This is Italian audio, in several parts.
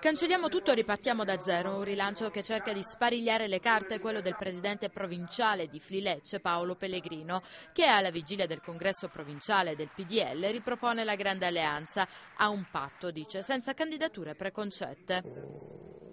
Cancelliamo tutto e ripartiamo da zero, un rilancio che cerca di sparigliare le carte, quello del presidente provinciale di Flilecce Paolo Pellegrino, che alla vigilia del congresso provinciale del PDL ripropone la grande alleanza a un patto, dice, senza candidature preconcette.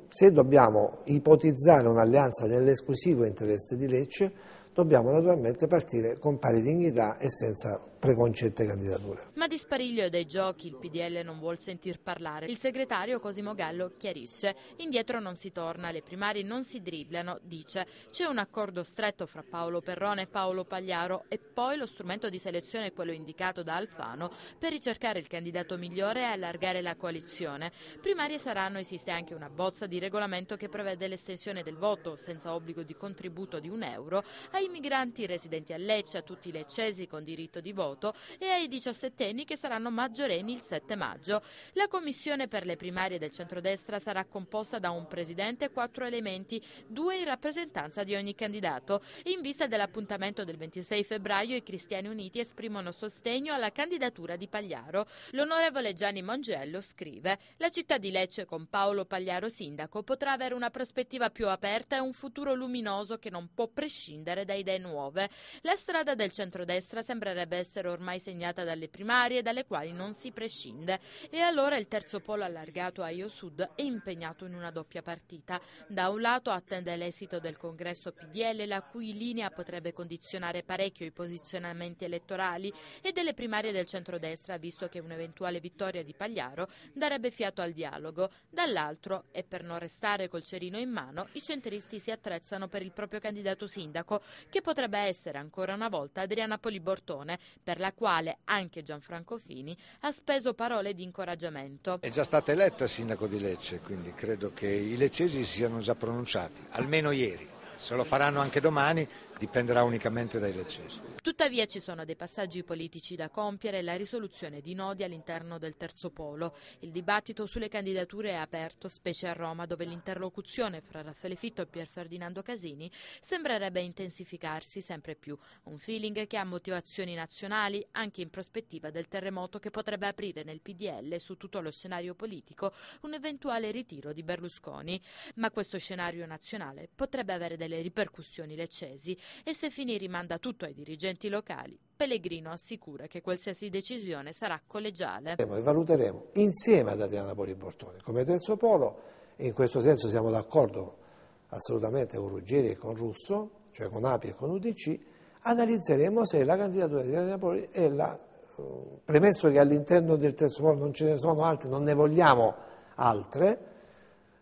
Se dobbiamo ipotizzare un'alleanza nell'esclusivo interesse di Lecce, dobbiamo naturalmente partire con pari dignità e senza preconcette candidature. Ma di spariglio dei giochi il PDL non vuol sentir parlare. Il segretario Cosimo Gallo chiarisce, indietro non si torna, le primarie non si dribblano, dice. C'è un accordo stretto fra Paolo Perrone e Paolo Pagliaro e poi lo strumento di selezione è quello indicato da Alfano per ricercare il candidato migliore e allargare la coalizione. Primarie saranno, esiste anche una bozza di regolamento che prevede l'estensione del voto, senza obbligo di contributo di un euro, ai migranti residenti a Lecce, a tutti i leccesi con diritto di voto auto e ai diciassettenni che saranno maggiorenni il 7 maggio. La commissione per le primarie del centrodestra sarà composta da un presidente e quattro elementi, due in rappresentanza di ogni candidato. In vista dell'appuntamento del 26 febbraio i Cristiani Uniti esprimono sostegno alla candidatura di Pagliaro. L'onorevole Gianni Mangello scrive «La città di Lecce con Paolo Pagliaro sindaco potrà avere una prospettiva più aperta e un futuro luminoso che non può prescindere da idee nuove. La strada del centrodestra sembrerebbe essere essere ormai segnata dalle primarie dalle quali non si prescinde e allora il terzo polo allargato a Io Sud è impegnato in una doppia partita. Da un lato attende l'esito del congresso PDL la cui linea potrebbe condizionare parecchio i posizionamenti elettorali e delle primarie del centrodestra visto che un'eventuale vittoria di Pagliaro darebbe fiato al dialogo. Dall'altro, e per non restare col cerino in mano, i centristi si attrezzano per il proprio candidato sindaco che potrebbe essere ancora una volta Adriana Polibortone per la quale anche Gianfranco Fini ha speso parole di incoraggiamento. È già stata eletta sindaco di Lecce, quindi credo che i leccesi si siano già pronunciati, almeno ieri. Se lo faranno anche domani dipenderà unicamente dai leccesi. Tuttavia ci sono dei passaggi politici da compiere e la risoluzione di nodi all'interno del terzo polo. Il dibattito sulle candidature è aperto, specie a Roma, dove l'interlocuzione fra Raffaele Fitto e Pier Ferdinando Casini sembrerebbe intensificarsi sempre più. Un feeling che ha motivazioni nazionali anche in prospettiva del terremoto che potrebbe aprire nel PDL su tutto lo scenario politico un eventuale ritiro di Berlusconi. Ma questo scenario nazionale potrebbe avere delle ripercussioni leccesi e se Fini rimanda tutto ai dirigenti enti locali. Pellegrino assicura che qualsiasi decisione sarà collegiale. E valuteremo insieme ad Adriana Napoli Bortone come terzo polo, in questo senso siamo d'accordo assolutamente con Ruggeri e con Russo, cioè con API e con UDC, analizzeremo se la candidatura di Adriana Napoli è la eh, premesso che all'interno del terzo polo non ce ne sono altre, non ne vogliamo altre,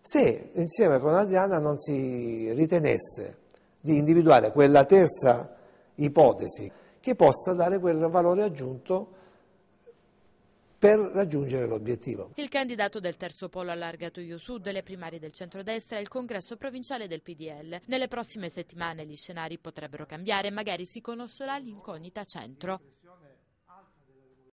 se insieme con Adriana non si ritenesse di individuare quella terza ipotesi che possa dare quel valore aggiunto per raggiungere l'obiettivo. Il candidato del terzo polo allargato IUSUD, le primarie del centrodestra e il congresso provinciale del PDL. Nelle prossime settimane gli scenari potrebbero cambiare, magari si conoscerà l'incognita centro.